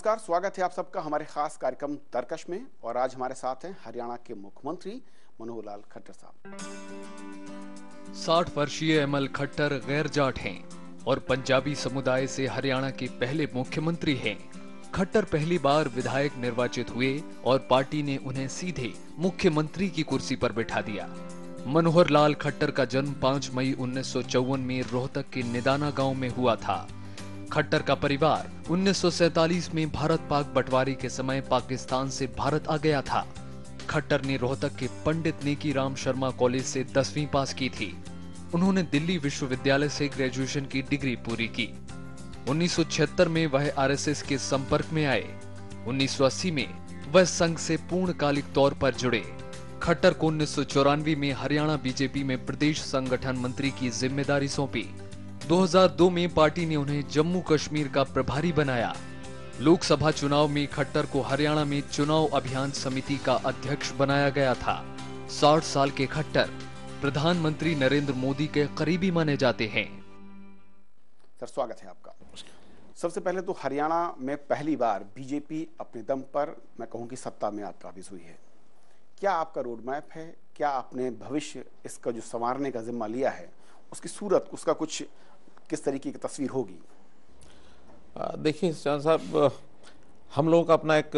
नमस्कार स्वागत है आप सबका हमारे खास कार्यक्रम तर्कश में और आज हमारे साथ हैं हरियाणा के मुख्यमंत्री मनोहर लाल खट्टर साहब साठ वर्षीय एमएल खट्टर गैर जाट हैं और पंजाबी समुदाय से हरियाणा के पहले मुख्यमंत्री हैं खट्टर पहली बार विधायक निर्वाचित हुए और पार्टी ने उन्हें सीधे मुख्यमंत्री की कुर्सी पर बैठा दिया मनोहर लाल खट्टर का जन्म 5 मई उन्नीस में रोहतक के निदाना गांव में हुआ था खट्टर का परिवार उन्नीस में भारत पाक बंटवारे के समय पाकिस्तान से भारत आ गया था खट्टर ने रोहतक के पंडित नेकी राम शर्मा कॉलेज से दसवीं पास की थी उन्होंने दिल्ली विश्वविद्यालय से ग्रेजुएशन की डिग्री पूरी की 1976 में वह आरएसएस के संपर्क में आए 1980 में वह संघ से पूर्णकालिक तौर पर जुड़े खट्टर को उन्नीस में हरियाणा बीजेपी में प्रदेश संगठन मंत्री की जिम्मेदारी सौंपी 2002 में पार्टी ने उन्हें जम्मू कश्मीर का प्रभारी बनाया लोकसभा चुनाव में खट्टर को हरियाणा में चुनाव अभियान समिति का अध्यक्ष बनाया गया था साठ साल के खट्टर प्रधानमंत्री नरेंद्र मोदी के करीबी माने जाते हैं सर स्वागत है आपका सबसे पहले तो हरियाणा में पहली बार बीजेपी अपने दम पर मैं कहूँ कि सत्ता में काबिज हुई है क्या आपका रोड मैप है क्या आपने भविष्य इसका जो संवारने का जिम्मा लिया है उसकी सूरत उसका कुछ किस तरीके की तस्वीर होगी देखिए चौहान साहब हम लोगों का अपना एक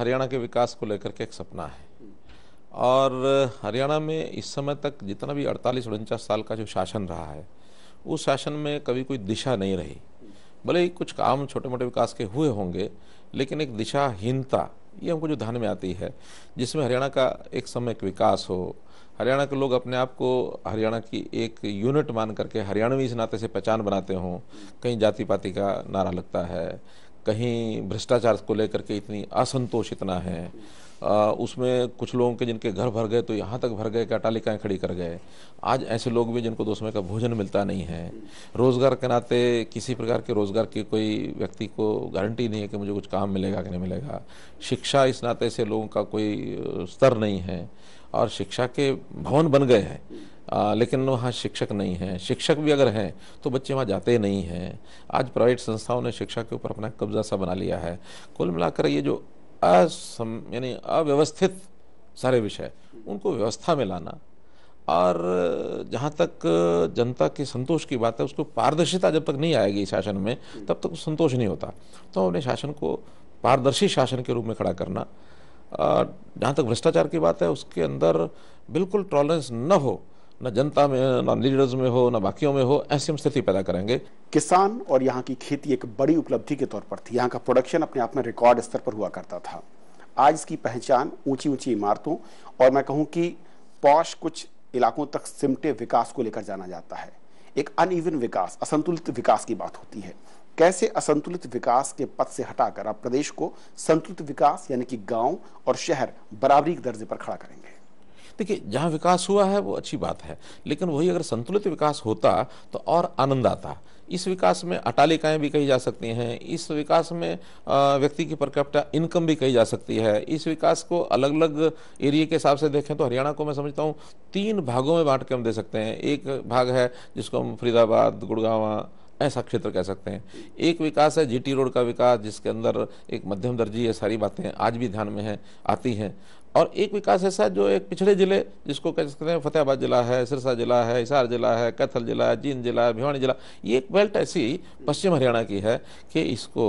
हरियाणा के विकास को लेकर के एक सपना है और हरियाणा में इस समय तक जितना भी अड़तालीस उनचास साल का जो शासन रहा है उस शासन में कभी कोई दिशा नहीं रही भले ही कुछ काम छोटे मोटे विकास के हुए होंगे लेकिन एक दिशाहीनता ये हमको जो ध्यान में आती है जिसमें हरियाणा का एक समय एक विकास हो हरियाणा के लोग अपने आप को हरियाणा की एक यूनिट मान करके हरियाणवी इस नाते से पहचान बनाते हों कहीं जाति पाति का नारा लगता है कहीं भ्रष्टाचार को लेकर के इतनी असंतोष इतना है आ, उसमें कुछ लोगों के जिनके घर भर गए तो यहाँ तक भर गए कि अटालिकाएँ खड़ी कर गए आज ऐसे लोग भी जिनको दो समय का भोजन मिलता नहीं है रोज़गार के नाते किसी प्रकार के रोज़गार की कोई व्यक्ति को गारंटी नहीं है कि मुझे कुछ काम मिलेगा कि नहीं मिलेगा शिक्षा इस नाते से लोगों का कोई स्तर नहीं है और शिक्षा के भवन बन गए हैं आ, लेकिन वहाँ शिक्षक नहीं हैं शिक्षक भी अगर हैं तो बच्चे वहाँ जाते नहीं हैं आज प्राइवेट संस्थाओं ने शिक्षा के ऊपर अपना कब्जा सा बना लिया है कुल मिलाकर ये जो असम यानी अव्यवस्थित सारे विषय उनको व्यवस्था में लाना और जहाँ तक जनता के संतोष की बात है उसको पारदर्शिता जब तक नहीं आएगी शासन में तब तक संतोष नहीं होता तो अपने शासन को पारदर्शी शासन के रूप में खड़ा करना जहाँ तक भ्रष्टाचार की बात है उसके अंदर बिल्कुल टॉलरेंस न हो न जनता में न लीडर्स में हो न बाकियों में हो ऐसी हम स्थिति पैदा करेंगे किसान और यहाँ की खेती एक बड़ी उपलब्धि के तौर पर थी यहाँ का प्रोडक्शन अपने आप में रिकॉर्ड स्तर पर हुआ करता था आज इसकी पहचान ऊंची ऊंची इमारतों और मैं कहूँ कि पौश कुछ इलाकों तक सिमटे विकास को लेकर जाना जाता है एक अनइवन विकास असंतुलित विकास की बात होती है कैसे असंतुलित विकास के पथ से हटाकर आप प्रदेश को संतुलित विकास यानी कि गांव और शहर बराबरी के दर्जे पर खड़ा करेंगे देखिए जहाँ विकास हुआ है वो अच्छी बात है लेकिन वही अगर संतुलित विकास होता तो और आनंद आता इस विकास में अटालिकाएँ भी कही जा सकती हैं इस विकास में व्यक्ति की पर इनकम भी कही जा सकती है इस विकास को अलग अलग एरिया के हिसाब से देखें तो हरियाणा को मैं समझता हूँ तीन भागों में बांट के हम दे सकते हैं एक भाग है जिसको हम फरीदाबाद गुड़गावा ऐसा क्षेत्र कह सकते हैं एक विकास है जीटी रोड का विकास जिसके अंदर एक मध्यम दर्जी ये सारी बातें आज भी ध्यान में हैं आती हैं और एक विकास ऐसा जो एक पिछड़े जिले जिसको कह सकते हैं फतेहाबाद जिला है सिरसा जिला है हिसार जिला है कैथल जिला है जींद जिला है भिवानी जिला ये एक बेल्ट ऐसी पश्चिम हरियाणा की है कि इसको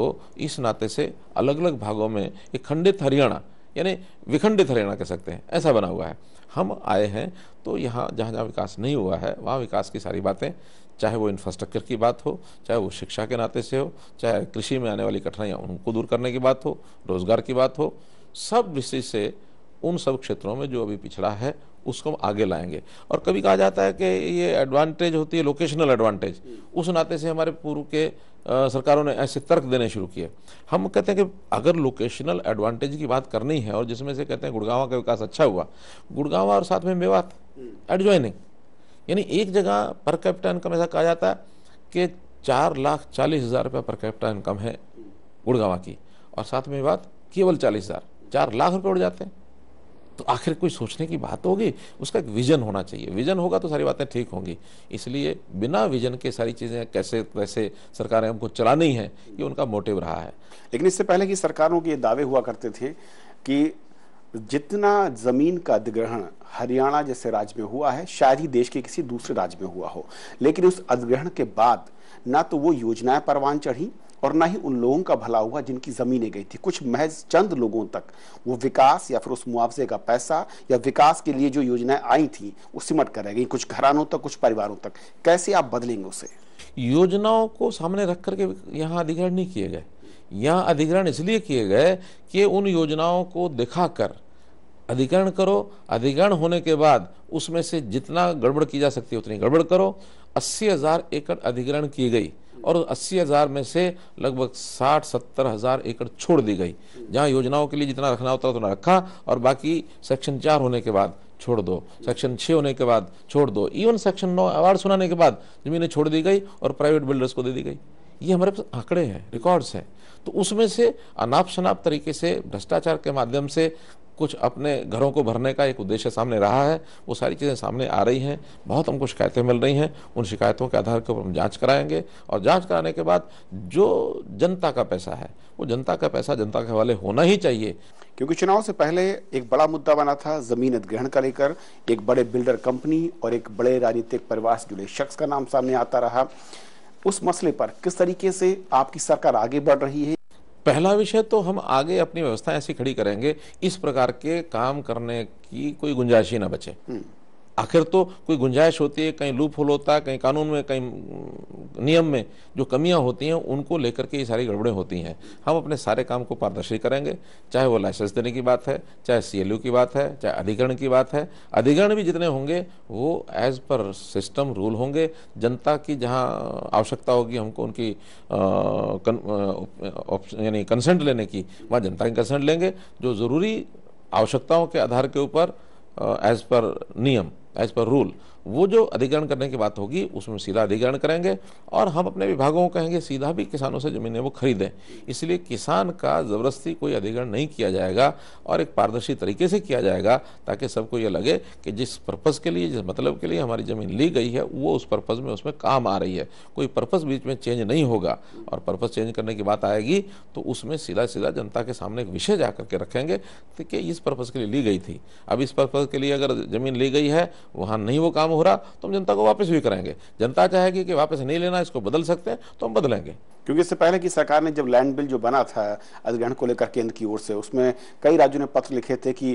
इस नाते से अलग अलग भागों में एक खंडित हरियाणा यानी विखंडित हरियाणा कह सकते हैं ऐसा बना हुआ है हम आए हैं तो यहाँ जहाँ जहाँ विकास नहीं हुआ है वहाँ विकास की सारी बातें चाहे वो इंफ्रास्ट्रक्चर की बात हो चाहे वो शिक्षा के नाते से हो चाहे कृषि में आने वाली कठिनाइयाँ उनको दूर करने की बात हो रोज़गार की बात हो सब दृष्टि से उन सब क्षेत्रों में जो अभी पिछड़ा है उसको हम आगे लाएंगे और कभी कहा जाता है कि ये एडवांटेज होती है लोकेशनल एडवांटेज उस नाते से हमारे पूर्व के आ, सरकारों ने ऐसे तर्क देने शुरू किए हम कहते हैं कि अगर लोकेशनल एडवांटेज की बात करनी है और जिसमें से कहते हैं गुड़गावा का विकास अच्छा हुआ गुड़गावा और साथ में मेवात एडजॉइनिंग हम्म। यानी एक जगह पर कैपिटा इनकम ऐसा कहा जाता है कि चार लाख चालीस हज़ार रुपये पर कैपिटा इनकम है गुड़गावा की और साथ में बात केवल चालीस हज़ार चार लाख रुपये उड़ जाते हैं तो आखिर कोई सोचने की बात होगी उसका एक विजन होना चाहिए विजन होगा तो सारी बातें ठीक होंगी इसलिए बिना विजन के सारी चीज़ें कैसे कैसे सरकारें हमको चलानी है ये उनका मोटिव रहा है लेकिन इससे पहले की सरकारों के ये दावे हुआ करते थे कि जितना ज़मीन का अधिग्रहण हरियाणा जैसे राज्य में हुआ है शायद ही देश के किसी दूसरे राज्य में हुआ हो लेकिन उस अधिग्रहण के बाद ना तो वो योजनाएं परवान चढ़ी और ना ही उन लोगों का भला हुआ जिनकी ज़मीनें गई थी कुछ महज चंद लोगों तक वो विकास या फिर उस मुआवजे का पैसा या विकास के लिए जो योजनाएं आई थी वो सिमट कर रह गई कुछ घरानों तक कुछ परिवारों तक कैसे आप बदलेंगे उसे योजनाओं को सामने रख करके यहाँ अधिग्रहण नहीं किए गए यहाँ अधिग्रहण इसलिए किए गए कि उन योजनाओं को दिखाकर अधिग्रहण करो अधिग्रहण होने के बाद उसमें से जितना गड़बड़ की जा सकती है उतनी गड़बड़ करो अस्सी हज़ार एकड़ अधिग्रहण की गई और अस्सी हज़ार में से लगभग साठ सत्तर हज़ार एकड़ छोड़ दी गई जहाँ योजनाओं के लिए जितना रखना होता उतना रखा और बाकी सेक्शन चार होने के बाद छोड़ दो सेक्शन छः होने के बाद छोड़ दो इवन सेक्शन नौ अवार्ड सुनाने के बाद ज़मीनें छोड़ दी गई और प्राइवेट बिल्डर्स को दे दी गई ये हमारे पास आंकड़े हैं रिकॉर्ड्स हैं तो उसमें से अनाप शनाप तरीके से भ्रष्टाचार के माध्यम से कुछ अपने घरों को भरने का एक उद्देश्य सामने रहा है वो सारी चीज़ें सामने आ रही हैं बहुत हमको शिकायतें मिल रही हैं उन शिकायतों के आधार के ऊपर हम जांच कराएंगे और जांच कराने के बाद जो जनता का पैसा है वो जनता का पैसा जनता के हवाले होना ही चाहिए क्योंकि चुनाव से पहले एक बड़ा मुद्दा बना था जमीन अधिग्रहण का लेकर एक बड़े बिल्डर कंपनी और एक बड़े राजनीतिक परिवार से जुड़े शख्स का नाम सामने आता रहा उस मसले पर किस तरीके से आपकी सरकार आगे बढ़ रही है पहला विषय तो हम आगे अपनी व्यवस्था ऐसी खड़ी करेंगे इस प्रकार के काम करने की कोई गुंजाइश ही ना बचे हम्म। आखिर तो कोई गुंजाइश होती है कहीं लूप होल होता है कहीं कानून में कहीं नियम में जो कमियां होती हैं उनको लेकर के ये सारी गड़बड़ें होती हैं हम अपने सारे काम को पारदर्शी करेंगे चाहे वो लाइसेंस देने की बात है चाहे सीएलयू की बात है चाहे अधिकरण की बात है अधिकरण भी जितने होंगे वो एज पर सिस्टम रूल होंगे जनता की जहाँ आवश्यकता होगी हमको उनकी यानी कंसेंट लेने की वहाँ जनता की कंसेंट लेंगे जो ज़रूरी आवश्यकताओं के आधार के ऊपर एज पर नियम as per rule वो जो अधिग्रहण करने की बात होगी उसमें सीधा अधिग्रहण करेंगे और हम अपने विभागों को कहेंगे सीधा भी किसानों से ज़मीनें वो खरीदें इसलिए किसान का ज़बरदस्ती कोई अधिग्रहण नहीं किया जाएगा और एक पारदर्शी तरीके से किया जाएगा ताकि सबको ये लगे कि जिस पर्पज़ के लिए जिस मतलब के लिए हमारी ज़मीन ली गई है वो उस पर्पज़ में उसमें काम आ रही है कोई पर्पज़ बीच में चेंज नहीं होगा और पर्पज़ चेंज करने की बात आएगी तो उसमें सीधा सीधा जनता के सामने एक विषय जा करके रखेंगे कि इस पर्पज़ के लिए ली गई थी अब इस पर्पज़ के लिए अगर ज़मीन ली गई है वहाँ नहीं वो काम हो रहा तो हम जनता को वापस भी करेंगे जनता चाहेगी कि वापस नहीं लेना इसको बदल सकते हैं तो हम बदलेंगे क्योंकि इससे पहले की सरकार ने जब लैंड बिल जो बना था अधिग्रहण को लेकर केंद्र की ओर से उसमें कई राज्यों ने पत्र लिखे थे कि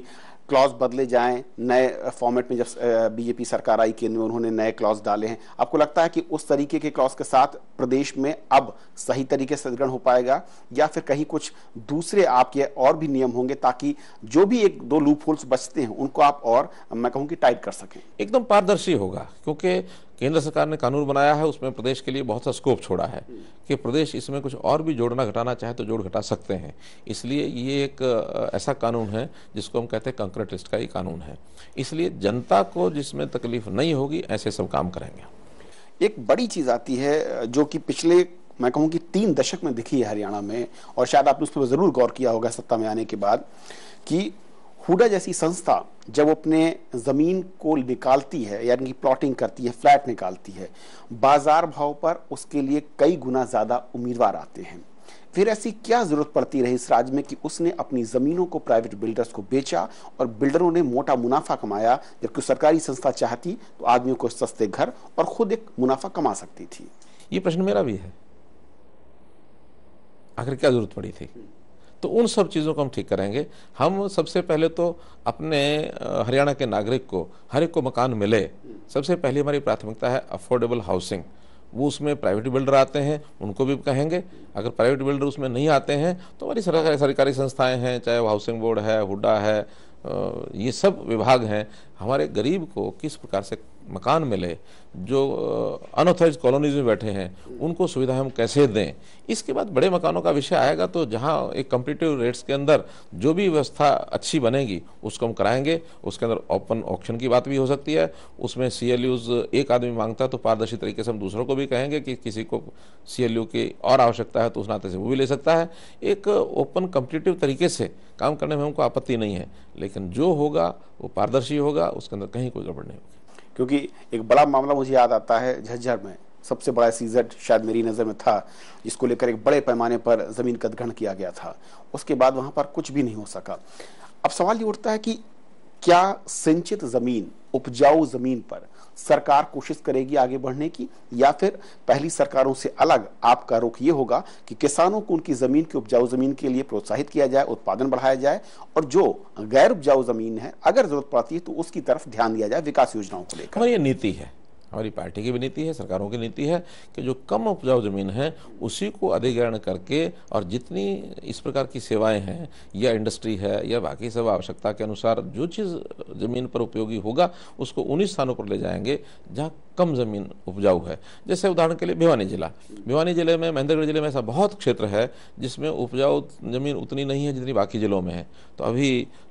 क्लॉज बदले जाएं नए फॉर्मेट में जब बीजेपी सरकार आई केंद्र में उन्होंने नए क्लॉज डाले हैं आपको लगता है कि उस तरीके के क्लॉज के साथ प्रदेश में अब सही तरीके से अधिग्रहण हो पाएगा या फिर कहीं कुछ दूसरे आपके और भी नियम होंगे ताकि जो भी एक दो लूप होल्स बचते हैं उनको आप और मैं कहूँ कि टाइट कर सकें एकदम पारदर्शी होगा क्योंकि केंद्र सरकार ने कानून बनाया है उसमें प्रदेश के लिए बहुत सा स्कोप छोड़ा है कि प्रदेश इसमें कुछ और भी जोड़ना घटाना चाहे तो जोड़ घटा सकते हैं इसलिए ये एक ऐसा कानून है जिसको हम कहते हैं कंक्रीट लिस्ट का ही कानून है इसलिए जनता को जिसमें तकलीफ नहीं होगी ऐसे सब काम करेंगे एक बड़ी चीज़ आती है जो कि पिछले मैं कहूँ कि तीन दशक में दिखी है हरियाणा में और शायद आपने उस पर ज़रूर गौर किया होगा सत्ता में आने के बाद कि हुडा जैसी संस्था जब अपने ज़मीन को निकालती है यानी कि प्लॉटिंग करती है फ्लैट निकालती है बाज़ार भाव पर उसके लिए कई गुना ज़्यादा उम्मीदवार आते हैं फिर ऐसी क्या ज़रूरत पड़ती रही इस राज्य में कि उसने अपनी ज़मीनों को प्राइवेट बिल्डर्स को बेचा और बिल्डरों ने मोटा मुनाफा कमाया जबकि सरकारी संस्था चाहती तो आदमियों को सस्ते घर और ख़ुद एक मुनाफा कमा सकती थी ये प्रश्न मेरा भी है आखिर क्या ज़रूरत पड़ी थी तो उन सब चीज़ों को हम ठीक करेंगे हम सबसे पहले तो अपने हरियाणा के नागरिक को हर एक को मकान मिले सबसे पहली हमारी प्राथमिकता है अफोर्डेबल हाउसिंग वो उसमें प्राइवेट बिल्डर आते हैं उनको भी कहेंगे अगर प्राइवेट बिल्डर उसमें नहीं आते हैं तो हमारी सरकारी सरकारी संस्थाएं हैं चाहे वो हाउसिंग बोर्ड है हुडा है ये सब विभाग हैं हमारे गरीब को किस प्रकार से मकान मिले जो अनऑथराइज कॉलोनीज में बैठे हैं उनको सुविधा हम कैसे दें इसके बाद बड़े मकानों का विषय आएगा तो जहां एक कम्पिटिटिव रेट्स के अंदर जो भी व्यवस्था अच्छी बनेगी उसको हम कराएंगे उसके अंदर ओपन ऑप्शन की बात भी हो सकती है उसमें सी एक आदमी मांगता है तो पारदर्शी तरीके से हम दूसरों को भी कहेंगे कि किसी को सी की और आवश्यकता है तो उस नाते से वो भी ले सकता है एक ओपन कम्पिटिटिव तरीके से काम करने में हमको आपत्ति नहीं है लेकिन जो होगा वो पारदर्शी होगा उसके अंदर कहीं कोई गड़बड़ नहीं होगी क्योंकि एक बड़ा मामला मुझे याद आता है झज्जर में सबसे बड़ा सीजट शायद मेरी नज़र में था जिसको लेकर एक बड़े पैमाने पर ज़मीन का ग्रहण किया गया था उसके बाद वहाँ पर कुछ भी नहीं हो सका अब सवाल ये उठता है कि क्या सिंचित ज़मीन उपजाऊ ज़मीन पर सरकार कोशिश करेगी आगे बढ़ने की या फिर पहली सरकारों से अलग आपका रुख ये होगा कि किसानों को उनकी ज़मीन की उपजाऊ ज़मीन के लिए प्रोत्साहित किया जाए उत्पादन बढ़ाया जाए और जो गैर उपजाऊ ज़मीन है अगर ज़रूरत पड़ती है तो उसकी तरफ ध्यान दिया जाए विकास योजनाओं को लेकर नीति है हमारी पार्टी की भी नीति है सरकारों की नीति है कि जो कम उपजाऊ ज़मीन है उसी को अधिग्रहण करके और जितनी इस प्रकार की सेवाएं हैं या इंडस्ट्री है या बाकी सब आवश्यकता के अनुसार जो चीज़ ज़मीन पर उपयोगी होगा उसको उन्हीं स्थानों पर ले जाएंगे जहाँ कम ज़मीन उपजाऊ है जैसे उदाहरण के लिए भिवानी जिला भिवानी जिले में महेंद्रगढ़ जिले में ऐसा बहुत क्षेत्र है जिसमें उपजाऊ ज़मीन उतनी नहीं है जितनी बाकी ज़िलों में है तो अभी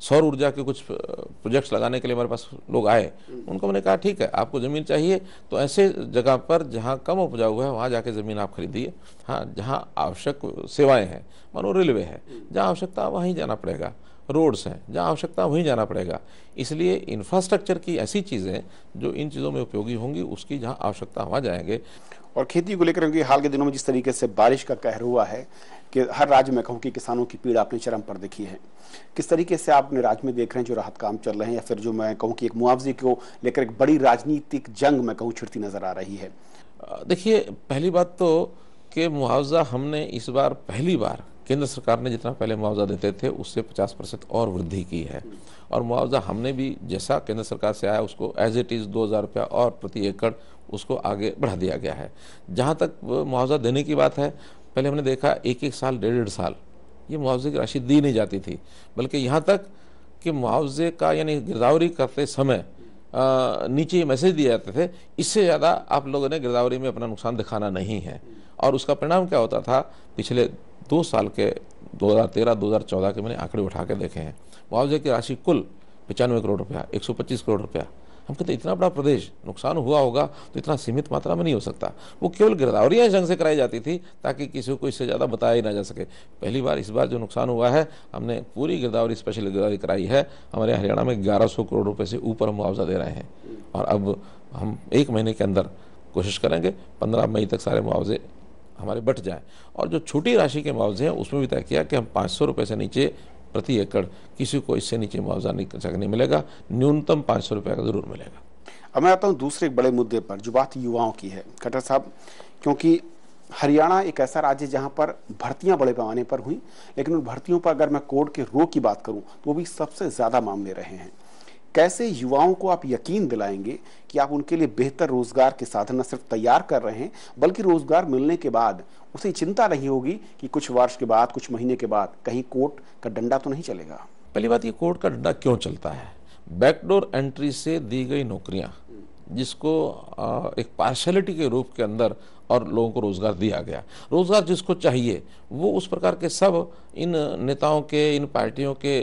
सौर ऊर्जा के कुछ प्रोजेक्ट्स लगाने के लिए हमारे पास लोग आए उनको मैंने कहा ठीक है आपको ज़मीन चाहिए तो ऐसे जगह पर जहाँ कम उपजाऊ है वहाँ जाके ज़मीन आप खरीदिए हाँ जहाँ आवश्यक सेवाएँ हैं मानो रेलवे है जहाँ आवश्यकता वहीं जाना पड़ेगा रोड्स हैं जहाँ आवश्यकता वहीं जाना पड़ेगा इसलिए इंफ्रास्ट्रक्चर की ऐसी चीज़ें जो इन चीज़ों में उपयोगी होंगी उसकी जहाँ आवश्यकता वहाँ जाएंगे और खेती को लेकर क्योंकि हाल के दिनों में जिस तरीके से बारिश का कहर हुआ है कि हर राज्य में कहूँ कि किसानों की पीड़ा अपने चरम पर देखी है किस तरीके से आप अपने राज्य में देख रहे हैं जो राहत काम चल रहे हैं या फिर जो मैं कहूँ कि एक मुआवजे को लेकर एक बड़ी राजनीतिक जंग मैं कहूँ छिड़ती नजर आ रही है देखिए पहली बात तो कि मुआवजा हमने इस बार पहली बार केंद्र सरकार ने जितना पहले मुआवजा देते थे उससे 50 परसेंट और वृद्धि की है और मुआवजा हमने भी जैसा केंद्र सरकार से आया उसको एज इट इज़ दो हज़ार रुपया और प्रति एकड़ उसको आगे बढ़ा दिया गया है जहाँ तक मुआवजा देने की बात है पहले हमने देखा एक एक साल डेढ़ डेढ़ साल ये मुआवजे की राशि दी नहीं जाती थी बल्कि यहाँ तक कि मुआवजे का यानी गिरदावरी करते समय नीचे ये मैसेज दिए जाते थे इससे ज़्यादा आप लोगों ने गिरदावरी में अपना नुकसान दिखाना नहीं है और उसका परिणाम क्या होता था पिछले दो साल के 2013 2014 के मैंने आंकड़े उठा के देखे हैं मुआवजे की राशि कुल पचानवे करोड़ रुपया 125 करोड़ रुपया हम कहते इतना बड़ा प्रदेश नुकसान हुआ होगा तो इतना सीमित मात्रा में नहीं हो सकता वो केवल गिरदावरियाँ ढंग से कराई जाती थी ताकि किसी को इससे ज़्यादा बताया ही ना जा सके पहली बार इस बार जो नुकसान हुआ है हमने पूरी गिरदावरी स्पेशल गिरदावरी कराई है हमारे हरियाणा में ग्यारह सौ करोड़ रुपये से ऊपर हम मुआवजा दे रहे हैं और अब हम एक महीने के अंदर कोशिश करेंगे पंद्रह मई तक सारे मुआवजे हमारे बट जाए और जो छोटी राशि के मुआवजे हैं उसमें भी तय किया कि हम पाँच सौ रुपये से नीचे प्रति एकड़ किसी को इससे नीचे मुआवजा नहीं कर नहीं मिलेगा न्यूनतम पाँच सौ रुपये का ज़रूर मिलेगा अब मैं आता हूँ दूसरे बड़े मुद्दे पर जो बात युवाओं की है खट्टर साहब क्योंकि हरियाणा एक ऐसा राज्य जहां पर भर्तियां बड़े पैमाने पर हुई लेकिन उन भर्तियों पर अगर मैं कोर्ट के रो की बात करूं तो वो भी सबसे ज़्यादा मामले रहे हैं कैसे युवाओं को आप यकीन दिलाएंगे कि आप उनके लिए बेहतर रोजगार के साधन न सिर्फ तैयार कर रहे हैं बल्कि रोजगार मिलने के बाद उसे चिंता नहीं होगी कि कुछ वर्ष के बाद कुछ महीने के बाद कहीं कोर्ट का डंडा तो नहीं चलेगा पहली बात ये कोर्ट का डंडा क्यों चलता है बैकडोर एंट्री से दी गई नौकरियां जिसको एक पार्शलिटी के रूप के अंदर और लोगों को रोज़गार दिया गया रोज़गार जिसको चाहिए वो उस प्रकार के सब इन नेताओं के इन पार्टियों के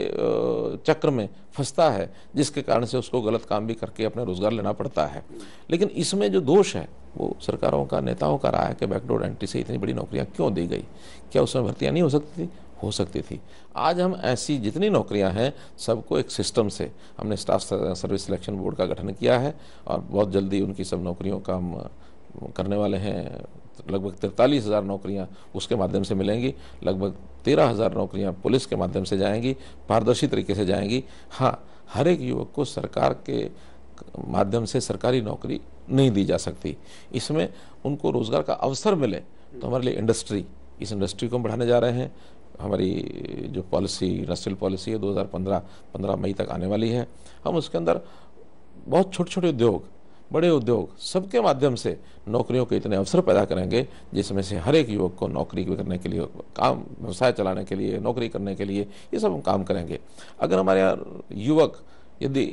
चक्र में फंसता है जिसके कारण से उसको गलत काम भी करके अपना रोज़गार लेना पड़ता है लेकिन इसमें जो दोष है वो सरकारों का नेताओं का रहा है कि बैकडोर एंट्री से इतनी बड़ी नौकरियाँ क्यों दी गई क्या उसमें भर्तियाँ नहीं हो सकती थी हो सकती थी आज हम ऐसी जितनी नौकरियां हैं सबको एक सिस्टम से हमने स्टाफ सर्विस सिलेक्शन बोर्ड का गठन किया है और बहुत जल्दी उनकी सब नौकरियों का हम करने वाले हैं लगभग तिरतालीस हज़ार नौकरियाँ उसके माध्यम से मिलेंगी लगभग तेरह हज़ार नौकरियाँ पुलिस के माध्यम से जाएंगी पारदर्शी तरीके से जाएंगी हाँ हर एक युवक को सरकार के माध्यम से सरकारी नौकरी नहीं दी जा सकती इसमें उनको रोज़गार का अवसर मिले तो हमारे लिए इंडस्ट्री इस इंडस्ट्री को हम बढ़ाने जा रहे हैं हमारी जो पॉलिसी इंडस्ट्रियल पॉलिसी है 2015 15 मई तक आने वाली है हम उसके अंदर बहुत छोटे छोटे उद्योग बड़े उद्योग सबके माध्यम से नौकरियों के इतने अवसर पैदा करेंगे जिसमें से हर एक युवक को नौकरी करने के लिए काम व्यवसाय चलाने के लिए नौकरी करने के लिए ये सब हम काम करेंगे अगर हमारे युवक यदि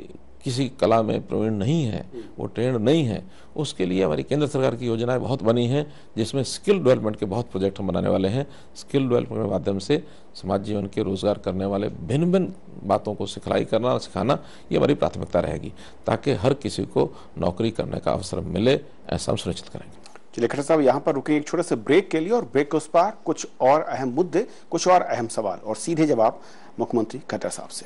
किसी कला में प्रवीण नहीं है वो ट्रेंड नहीं है उसके लिए हमारी केंद्र सरकार की योजनाएं बहुत बनी हैं जिसमें स्किल डेवलपमेंट के बहुत प्रोजेक्ट हम बनाने वाले हैं स्किल डेवलपमेंट के माध्यम से समाज जीवन के रोजगार करने वाले भिन्न भिन्न बातों को सिखलाई करना और सिखाना ये हमारी प्राथमिकता रहेगी ताकि हर किसी को नौकरी करने का अवसर मिले ऐसा हम सुनिश्चित करेंगे चलिए खट्टर साहब यहाँ पर रुकेंगे एक छोटे से ब्रेक के लिए और ब्रेक के उस पार कुछ और अहम मुद्दे कुछ और अहम सवाल और सीधे जवाब मुख्यमंत्री खट्टर साहब से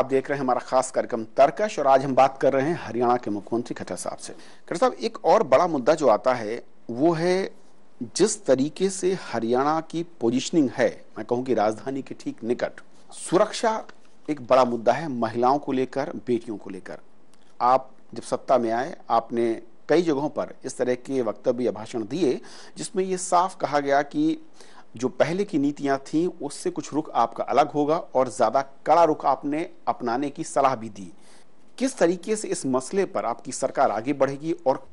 आप देख रहे हैं हमारा खास कार्यक्रम तर्कश और आज हम बात कर रहे हैं हरियाणा के मुख्यमंत्री खट्टर साहब से खट्टर साहब एक और बड़ा मुद्दा जो आता है वो है जिस तरीके से हरियाणा की पोजिशनिंग है मैं कहूँ कि राजधानी के ठीक निकट सुरक्षा एक बड़ा मुद्दा है महिलाओं को लेकर बेटियों को लेकर आप जब सत्ता में आए आपने कई जगहों पर इस तरह के वक्तव्य या भाषण दिए जिसमें ये साफ कहा गया कि जो पहले की नीतियां थी उससे कुछ रुख आपका अलग होगा और ज़्यादा कड़ा रुख आपने अपनाने की सलाह भी दी किस तरीके से इस मसले पर आपकी सरकार आगे बढ़ेगी और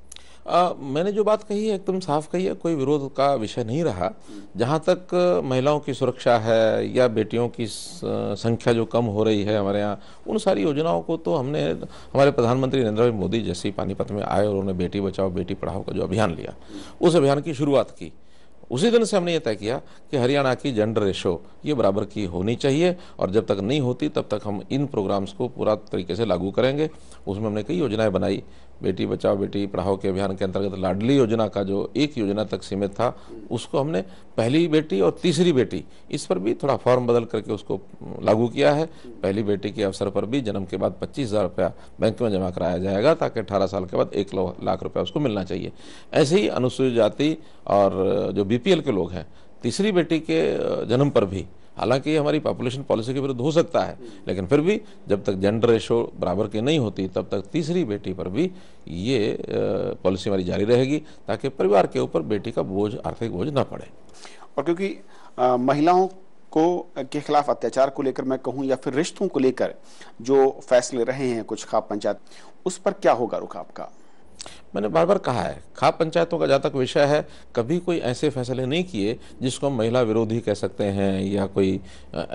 आ, मैंने जो बात कही है एकदम साफ कही है कोई विरोध का विषय नहीं रहा जहाँ तक महिलाओं की सुरक्षा है या बेटियों की संख्या जो कम हो रही है हमारे यहाँ उन सारी योजनाओं को तो हमने हमारे प्रधानमंत्री नरेंद्र भाई मोदी जैसे ही पानीपत में आए और उन्होंने बेटी बचाओ बेटी पढ़ाओ का जो अभियान लिया उस अभियान की शुरुआत की उसी दिन से हमने ये तय किया कि हरियाणा की जेंडर रेशो ये बराबर की होनी चाहिए और जब तक नहीं होती तब तक हम इन प्रोग्राम्स को पूरा तरीके से लागू करेंगे उसमें हमने कई योजनाएं बनाई बेटी बचाओ बेटी पढ़ाओ के अभियान के अंतर्गत लाडली योजना का जो एक योजना तक सीमित था उसको हमने पहली बेटी और तीसरी बेटी इस पर भी थोड़ा फॉर्म बदल करके उसको लागू किया है पहली बेटी के अवसर पर भी जन्म के बाद पच्चीस हज़ार रुपया बैंक में जमा कराया जाएगा ताकि अठारह साल के बाद एक लाख रुपया उसको मिलना चाहिए ऐसे ही अनुसूचित जाति और जो बी के लोग हैं तीसरी बेटी के जन्म पर भी हालांकि ये हमारी पॉपुलेशन पॉलिसी के विरुद्ध हो सकता है लेकिन फिर भी जब तक जेंडर रेशो बराबर की नहीं होती तब तक तीसरी बेटी पर भी ये पॉलिसी हमारी जारी रहेगी ताकि परिवार के ऊपर बेटी का बोझ आर्थिक बोझ ना पड़े और क्योंकि महिलाओं को के खिलाफ अत्याचार को लेकर मैं कहूँ या फिर रिश्तों को लेकर जो फैसले रहे हैं कुछ खाप पंचायत उस पर क्या होगा रुख आपका मैंने बार बार कहा है खाप पंचायतों का जहाँ तक विषय है कभी कोई ऐसे फैसले नहीं किए जिसको हम महिला विरोधी कह सकते हैं या कोई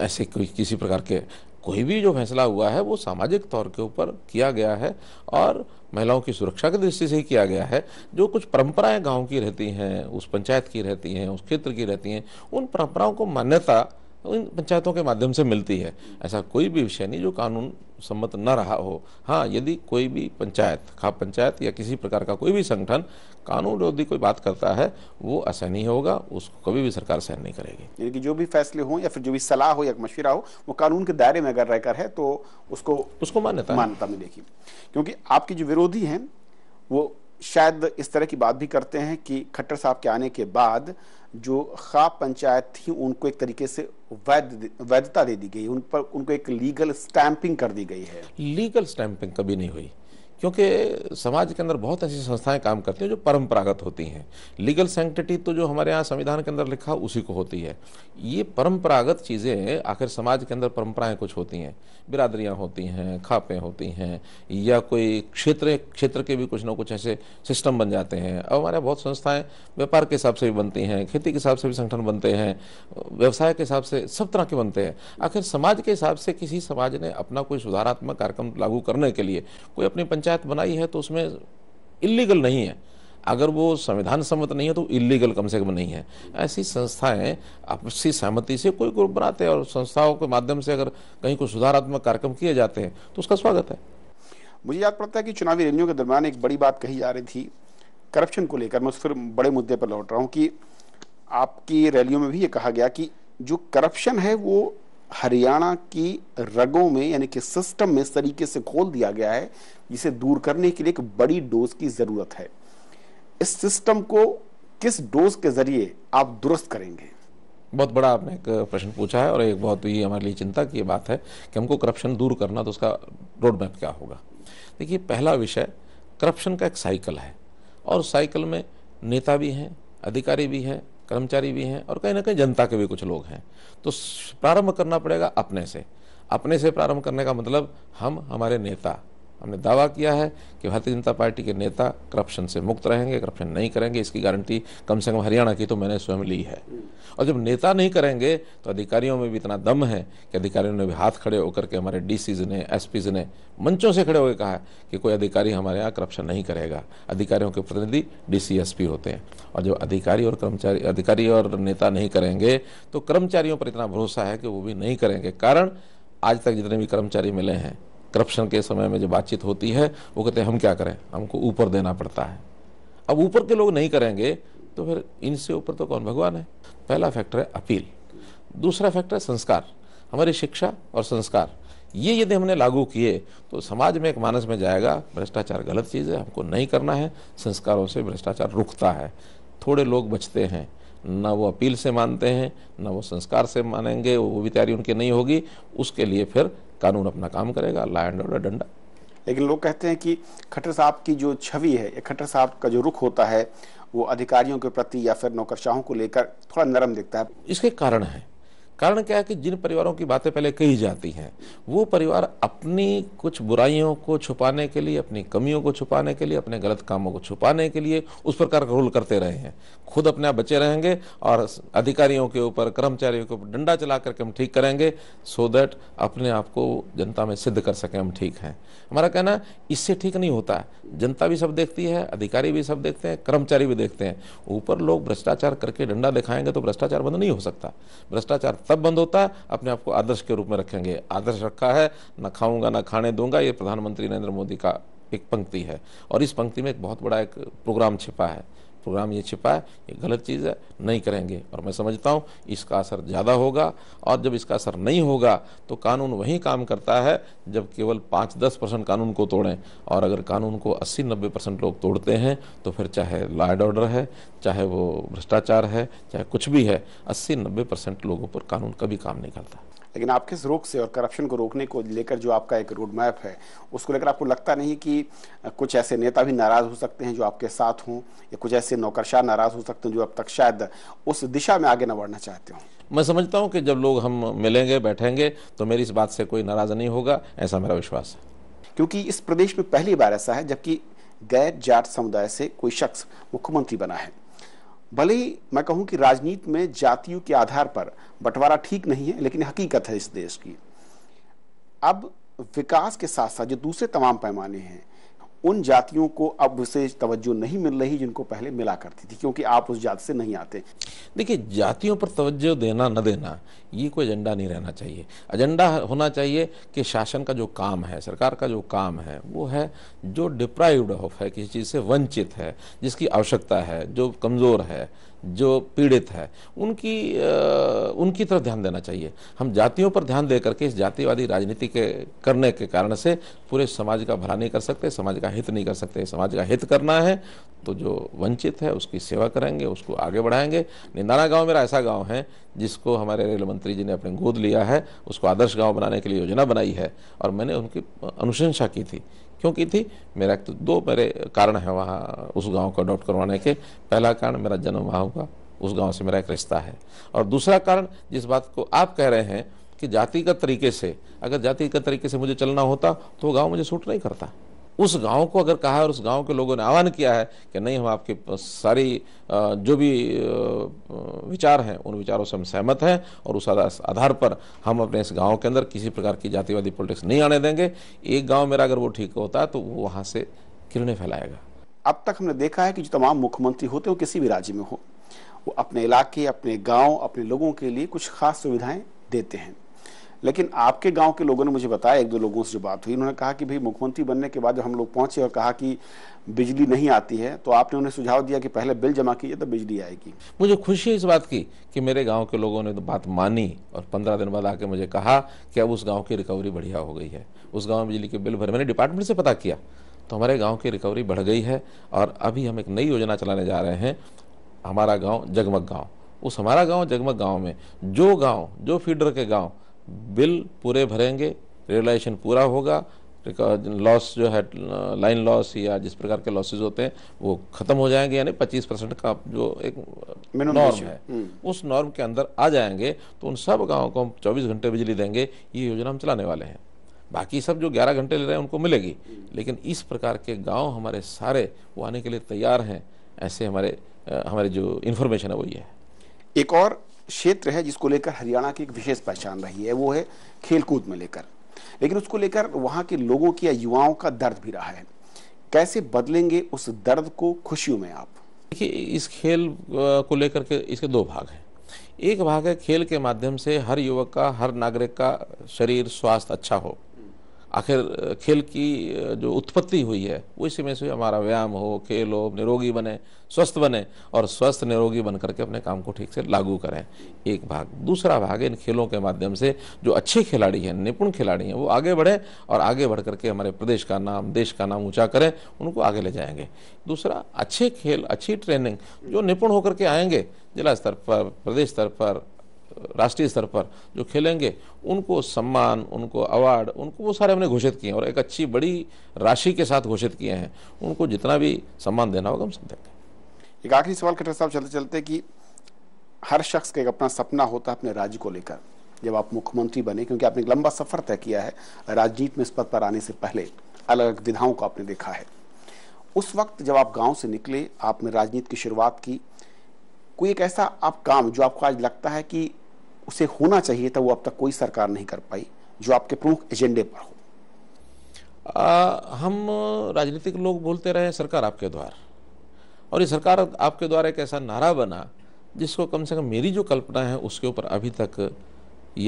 ऐसे कोई किसी प्रकार के कोई भी जो फैसला हुआ है वो सामाजिक तौर के ऊपर किया गया है और महिलाओं की सुरक्षा की दृष्टि से ही किया गया है जो कुछ परंपराएं गांव की रहती हैं उस पंचायत की रहती हैं उस क्षेत्र की रहती हैं उन परंपराओं को मान्यता इन पंचायतों के माध्यम से मिलती है ऐसा कोई भी विषय नहीं जो कानून सम्मत न रहा हो हाँ यदि कोई भी पंचायत खा पंचायत या किसी प्रकार का कोई भी संगठन कानून विरोधी कोई बात करता है वो असहनीय होगा उसको कभी भी सरकार सहन नहीं करेगी यानी कि जो भी फैसले हों या फिर जो भी सलाह हो या मशवरा हो वो कानून के दायरे में अगर रहकर है तो उसको उसको मान्यता मान्यता मिलेगी क्योंकि आपके जो विरोधी हैं वो शायद इस तरह की बात भी करते हैं कि खट्टर साहब के आने के बाद जो खाप पंचायत थी उनको एक तरीके से वैध वैधता दे दी गई उन पर उनको एक लीगल स्टैंपिंग कर दी गई है लीगल स्टैंपिंग कभी नहीं हुई क्योंकि समाज के अंदर बहुत ऐसी संस्थाएं काम करती हैं जो परंपरागत होती हैं लीगल सेंटिटी तो जो हमारे यहाँ संविधान के अंदर लिखा उसी को होती है ये परंपरागत चीज़ें आखिर समाज के अंदर परंपराएं कुछ होती हैं बिरादरियाँ होती हैं खापें होती हैं या कोई क्षेत्र क्षेत्र के भी कुछ ना कुछ ऐसे सिस्टम बन जाते हैं अब हमारे बहुत संस्थाएँ व्यापार के हिसाब से भी बनती हैं खेती के हिसाब से भी संगठन बनते हैं व्यवसाय के हिसाब से सब तरह के बनते हैं आखिर समाज के हिसाब से किसी समाज ने अपना कोई सुधारात्मक कार्यक्रम लागू करने के लिए कोई अपनी पंचायत पंचायत बनाई है तो उसमें इलीगल नहीं है अगर वो संविधान सम्मत नहीं है तो इलीगल कम से कम नहीं है ऐसी संस्थाएं आपसी सहमति से कोई ग्रुप बनाते हैं और संस्थाओं के माध्यम से अगर कहीं कोई सुधारात्मक कार्यक्रम किए जाते हैं तो उसका स्वागत है मुझे याद पड़ता है कि चुनावी रैलियों के दरमियान एक बड़ी बात कही जा रही थी करप्शन को लेकर मैं उस फिर बड़े मुद्दे पर लौट रहा हूँ कि आपकी रैलियों में भी ये कहा गया कि जो करप्शन है वो हरियाणा की रगों में यानी कि सिस्टम में इस तरीके से खोल दिया गया है जिसे दूर करने के लिए एक बड़ी डोज की ज़रूरत है इस सिस्टम को किस डोज के जरिए आप दुरुस्त करेंगे बहुत बड़ा आपने एक प्रश्न पूछा है और एक बहुत ही हमारे लिए चिंता की बात है कि हमको करप्शन दूर करना तो उसका रोड मैप क्या होगा देखिए पहला विषय करप्शन का एक साइकिल है और साइकिल में नेता भी हैं अधिकारी भी हैं कर्मचारी भी हैं और कहीं ना कहीं जनता के भी कुछ लोग हैं तो प्रारंभ करना पड़ेगा अपने से अपने से प्रारंभ करने का मतलब हम हमारे नेता हमने दावा किया है कि भारतीय जनता पार्टी के नेता करप्शन से मुक्त रहेंगे करप्शन नहीं करेंगे इसकी गारंटी कम से कम हरियाणा की तो मैंने स्वयं ली है और जब नेता नहीं करेंगे तो अधिकारियों में भी इतना दम है कि अधिकारियों ने भी हाथ खड़े होकर के हमारे डी ने एस ने मंचों से खड़े होकर कहा है कि कोई अधिकारी हमारे यहाँ करप्शन नहीं करेगा अधिकारियों के प्रतिनिधि डीसी एसपी होते हैं और जब अधिकारी और कर्मचारी अधिकारी और नेता नहीं करेंगे तो कर्मचारियों पर इतना भरोसा है कि वो भी नहीं करेंगे कारण आज तक जितने भी कर्मचारी मिले हैं करप्शन के समय में जो बातचीत होती है वो कहते हैं हम क्या करें हमको ऊपर देना पड़ता है अब ऊपर के लोग नहीं करेंगे तो फिर इनसे ऊपर तो कौन भगवान है पहला फैक्टर है अपील दूसरा फैक्टर है संस्कार हमारी शिक्षा और संस्कार ये यदि हमने लागू किए तो समाज में एक मानस में जाएगा भ्रष्टाचार गलत चीज़ है हमको नहीं करना है संस्कारों से भ्रष्टाचार रुकता है थोड़े लोग बचते हैं ना वो अपील से मानते हैं ना वो संस्कार से मानेंगे वो भी तैयारी उनकी नहीं होगी उसके लिए फिर कानून अपना काम करेगा ला एंड ऑर्डर डंडा लेकिन लोग कहते हैं कि खट्टर साहब की जो छवि है या खट्टर साहब का जो रुख होता है वो अधिकारियों के प्रति या फिर नौकरशाहों को लेकर थोड़ा नरम दिखता है इसके कारण है कारण क्या है कि जिन परिवारों की बातें पहले कही जाती हैं वो परिवार अपनी कुछ बुराइयों को छुपाने के लिए अपनी कमियों को छुपाने के लिए अपने गलत कामों को छुपाने के लिए उस प्रकार का रोल करते रहे हैं खुद अपने आप बचे रहेंगे और अधिकारियों के ऊपर कर्मचारियों के ऊपर डंडा चला करके हम ठीक करेंगे सो दैट अपने आप को जनता में सिद्ध कर सकें हम ठीक हैं हमारा कहना इससे ठीक नहीं होता जनता भी सब देखती है अधिकारी भी सब देखते हैं कर्मचारी भी देखते हैं ऊपर लोग भ्रष्टाचार करके डंडा दिखाएंगे तो भ्रष्टाचार बंद नहीं हो सकता भ्रष्टाचार तब बंद होता है अपने आप को आदर्श के रूप में रखेंगे आदर्श रखा है ना खाऊंगा ना खाने दूंगा ये प्रधानमंत्री नरेंद्र मोदी का एक पंक्ति है और इस पंक्ति में एक बहुत बड़ा एक प्रोग्राम छिपा है प्रोग्राम ये छिपा है ये गलत चीज़ है नहीं करेंगे और मैं समझता हूँ इसका असर ज़्यादा होगा और जब इसका असर नहीं होगा तो कानून वही काम करता है जब केवल पाँच दस परसेंट कानून को तोड़ें और अगर कानून को अस्सी नब्बे परसेंट लोग तोड़ते हैं तो फिर चाहे लॉ एंड ऑर्डर है चाहे वो भ्रष्टाचार है चाहे कुछ भी है अस्सी नब्बे परसेंट लोगों पर कानून कभी काम नहीं करता लेकिन आपके इस रोक से और करप्शन को रोकने को लेकर जो आपका एक रोड मैप है उसको लेकर आपको लगता नहीं कि कुछ ऐसे नेता भी नाराज़ हो सकते हैं जो आपके साथ हों या कुछ ऐसे नौकरशाह नाराज़ हो सकते हैं जो अब तक शायद उस दिशा में आगे न बढ़ना चाहते हों मैं समझता हूँ कि जब लोग हम मिलेंगे बैठेंगे तो मेरी इस बात से कोई नाराज़ नहीं होगा ऐसा मेरा विश्वास है क्योंकि इस प्रदेश में पहली बार ऐसा है जबकि गैर जाट समुदाय से कोई शख्स मुख्यमंत्री बना है भले ही मैं कहूँ कि राजनीति में जातियों के आधार पर बंटवारा ठीक नहीं है लेकिन हकीकत है इस देश की अब विकास के साथ साथ जो दूसरे तमाम पैमाने हैं उन जातियों को अब उसे तवज्जो नहीं मिल रही जिनको पहले मिला करती थी क्योंकि आप उस जात से नहीं आते देखिए जातियों पर तवज्जो देना न देना ये कोई एजेंडा नहीं रहना चाहिए एजेंडा होना चाहिए कि शासन का जो काम है सरकार का जो काम है वो है जो डिप्राइव्ड ऑफ है किसी चीज़ से वंचित है जिसकी आवश्यकता है जो कमज़ोर है जो पीड़ित है उनकी उनकी तरफ ध्यान देना चाहिए हम जातियों पर ध्यान दे करके इस जातिवादी राजनीति के करने के कारण से पूरे समाज का भला नहीं कर सकते समाज का हित नहीं कर सकते समाज का हित करना है तो जो वंचित है उसकी सेवा करेंगे उसको आगे बढ़ाएंगे निंदाना गांव मेरा ऐसा गांव है जिसको हमारे रेल मंत्री जी ने अपने गोद लिया है उसको आदर्श गांव बनाने के लिए योजना बनाई है और मैंने उनकी अनुशंसा की थी क्यों की थी मेरा एक तो दो मेरे कारण है वहाँ उस गांव को अडॉप्ट करवाने के पहला कारण मेरा जन्म वहाँ हुआ उस गांव से मेरा एक रिश्ता है और दूसरा कारण जिस बात को आप कह रहे हैं कि जातिगत तरीके से अगर जातिगत तरीके से मुझे चलना होता तो गाँव मुझे सूट नहीं करता उस गांव को अगर कहा और उस गांव के लोगों ने आह्वान किया है कि नहीं हम आपके सारी जो भी विचार हैं उन विचारों से हम सहमत हैं और उस आधार पर हम अपने इस गांव के अंदर किसी प्रकार की जातिवादी पॉलिटिक्स नहीं आने देंगे एक गांव मेरा अगर वो ठीक होता तो वो वहाँ से किरणें फैलाएगा अब तक हमने देखा है कि जो तमाम मुख्यमंत्री होते हो किसी भी राज्य में हो वो अपने इलाके अपने गाँव अपने लोगों के लिए कुछ खास सुविधाएँ देते हैं लेकिन आपके गांव के लोगों ने मुझे बताया एक दो लोगों से जो बात हुई उन्होंने कहा कि भाई मुख्यमंत्री बनने के बाद जब हम लोग पहुंचे और कहा कि बिजली नहीं आती है तो आपने उन्हें सुझाव दिया कि पहले बिल जमा कीजिए तो बिजली आएगी मुझे खुशी है इस बात की कि मेरे गाँव के लोगों ने तो बात मानी और पंद्रह दिन बाद आके मुझे कहा कि अब उस गाँव की रिकवरी बढ़िया हो गई है उस गाँव में बिजली के बिल भरे मैंने डिपार्टमेंट से पता किया तो हमारे गाँव की रिकवरी बढ़ गई है और अभी हम एक नई योजना चलाने जा रहे हैं हमारा गाँव जगमग गाँव उस हमारा गांव जगमग गांव में जो गांव जो फीडर के गांव बिल पूरे भरेंगे रियलाइजेशन पूरा होगा लॉस जो है लाइन लॉस या जिस प्रकार के लॉसेज होते हैं वो खत्म हो जाएंगे यानी पच्चीस परसेंट का जो एक नॉर्म है हम्म। उस नॉर्म के अंदर आ जाएंगे तो उन सब गाँव को हम चौबीस घंटे बिजली देंगे ये योजना हम चलाने वाले हैं बाकी सब जो 11 घंटे ले रहे हैं उनको मिलेगी लेकिन इस प्रकार के गांव हमारे सारे वो आने के लिए तैयार हैं ऐसे हमारे हमारे जो इन्फॉर्मेशन है वो ये है एक और क्षेत्र है जिसको लेकर हरियाणा की एक विशेष पहचान रही है वो है खेलकूद में लेकर लेकिन उसको लेकर वहाँ के लोगों की या युवाओं का दर्द भी रहा है कैसे बदलेंगे उस दर्द को खुशियों में आप देखिए इस खेल को लेकर के इसके दो भाग हैं एक भाग है खेल के माध्यम से हर युवक का हर नागरिक का शरीर स्वास्थ्य अच्छा हो आखिर खेल की जो उत्पत्ति हुई है वो इसी में से हमारा व्यायाम हो खेल हो निरोगी बने स्वस्थ बने और स्वस्थ निरोगी बन करके अपने काम को ठीक से लागू करें एक भाग दूसरा भाग इन खेलों के माध्यम से जो अच्छे खिलाड़ी हैं निपुण खिलाड़ी हैं वो आगे बढ़ें और आगे बढ़ करके हमारे प्रदेश का नाम देश का नाम ऊँचा करें उनको आगे ले जाएंगे दूसरा अच्छे खेल अच्छी ट्रेनिंग जो निपुण होकर के आएंगे जिला स्तर पर प्रदेश स्तर पर राष्ट्रीय स्तर पर जो खेलेंगे उनको सम्मान उनको अवार्ड उनको वो सारे हमने घोषित किए हैं और एक अच्छी बड़ी राशि के साथ घोषित किए हैं उनको जितना भी सम्मान देना होगा हम सब देंगे एक आखिरी सवाल कटर साहब चलते चलते कि हर शख्स का एक अपना सपना होता है अपने राज्य को लेकर जब आप मुख्यमंत्री बने क्योंकि आपने एक लंबा सफर तय किया है राजनीति में इस पद पर आने से पहले अलग अलग विधाओं को आपने देखा है उस वक्त जब आप गांव से निकले आपने राजनीति की शुरुआत की कोई एक ऐसा आप काम जो आपको आज लगता है कि उसे होना चाहिए था वो अब तक कोई सरकार नहीं कर पाई जो आपके प्रमुख एजेंडे पर हो आ, हम राजनीतिक लोग बोलते रहे सरकार आपके द्वार और ये सरकार आपके द्वार एक ऐसा नारा बना जिसको कम से कम मेरी जो कल्पना है उसके ऊपर अभी तक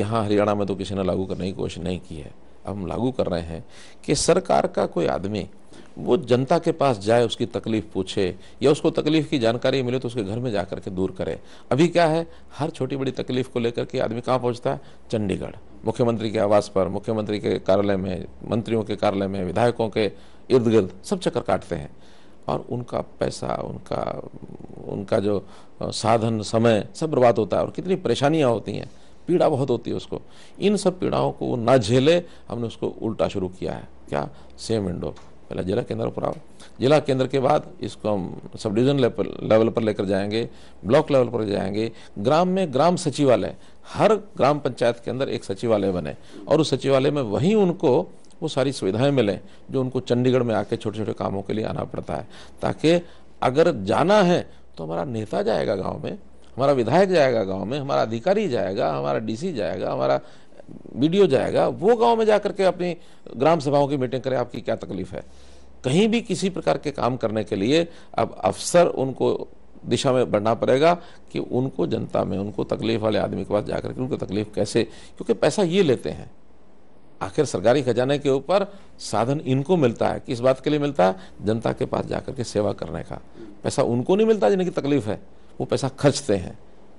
यहाँ हरियाणा में तो किसी ने लागू करने की कोशिश नहीं की है हम लागू कर रहे हैं कि सरकार का कोई आदमी वो जनता के पास जाए उसकी तकलीफ पूछे या उसको तकलीफ की जानकारी मिले तो उसके घर में जा के दूर करे अभी क्या है हर छोटी बड़ी तकलीफ को लेकर के आदमी कहाँ पहुँचता है चंडीगढ़ मुख्यमंत्री के आवास पर मुख्यमंत्री के कार्यालय में मंत्रियों के कार्यालय में विधायकों के इर्द गिर्द सब चक्कर काटते हैं और उनका पैसा उनका उनका जो साधन समय सब बर्बाद होता है और कितनी परेशानियाँ होती हैं पीड़ा बहुत होती है उसको इन सब पीड़ाओं को ना झेले हमने उसको उल्टा शुरू किया है क्या सेम विंडो पहला जिला केंद्र पर आओ जिला केंद्र के बाद इसको हम सब डिविजन लेवल पर लेकर जाएंगे ब्लॉक लेवल पर जाएंगे ग्राम में ग्राम सचिवालय हर ग्राम पंचायत के अंदर एक सचिवालय बने और उस सचिवालय में वहीं उनको वो सारी सुविधाएं मिलें जो उनको चंडीगढ़ में आके छोटे छोटे कामों के लिए आना पड़ता है ताकि अगर जाना है तो हमारा नेता जाएगा गाँव में हमारा विधायक जाएगा गाँव में हमारा अधिकारी जाएगा हमारा डी जाएगा हमारा वीडियो जाएगा वो गांव में जाकर के अपनी ग्राम सभाओं की मीटिंग करें आपकी क्या तकलीफ है कहीं भी किसी प्रकार के काम करने के लिए अब अफसर उनको दिशा में बढ़ना पड़ेगा कि उनको जनता में उनको तकलीफ वाले आदमी के पास जाकर के उनको तकलीफ कैसे क्योंकि पैसा ये लेते हैं आखिर सरकारी खजाने के ऊपर साधन इनको मिलता है किस बात के लिए मिलता है जनता के पास जाकर के सेवा करने का पैसा उनको नहीं मिलता जिनकी तकलीफ है वो पैसा खर्चते हैं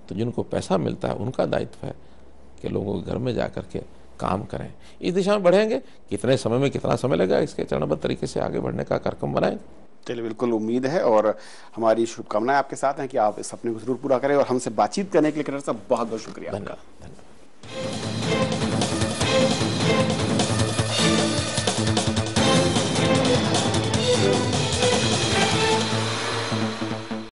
तो जिनको पैसा मिलता है उनका दायित्व है के लोगों के घर में जा कर के काम करें इस दिशा में बढ़ेंगे कितने समय में कितना समय लगेगा इसके चरणबद्ध तरीके से आगे बढ़ने का कार्यक्रम बनाए चलिए बिल्कुल उम्मीद है और हमारी शुभकामनाएं आपके साथ हैं कि आप इस सपने को जरूर पूरा करें और हमसे बातचीत करने के लिए बहुत बहुत शुक्रिया धन्यवाद धन्यवाद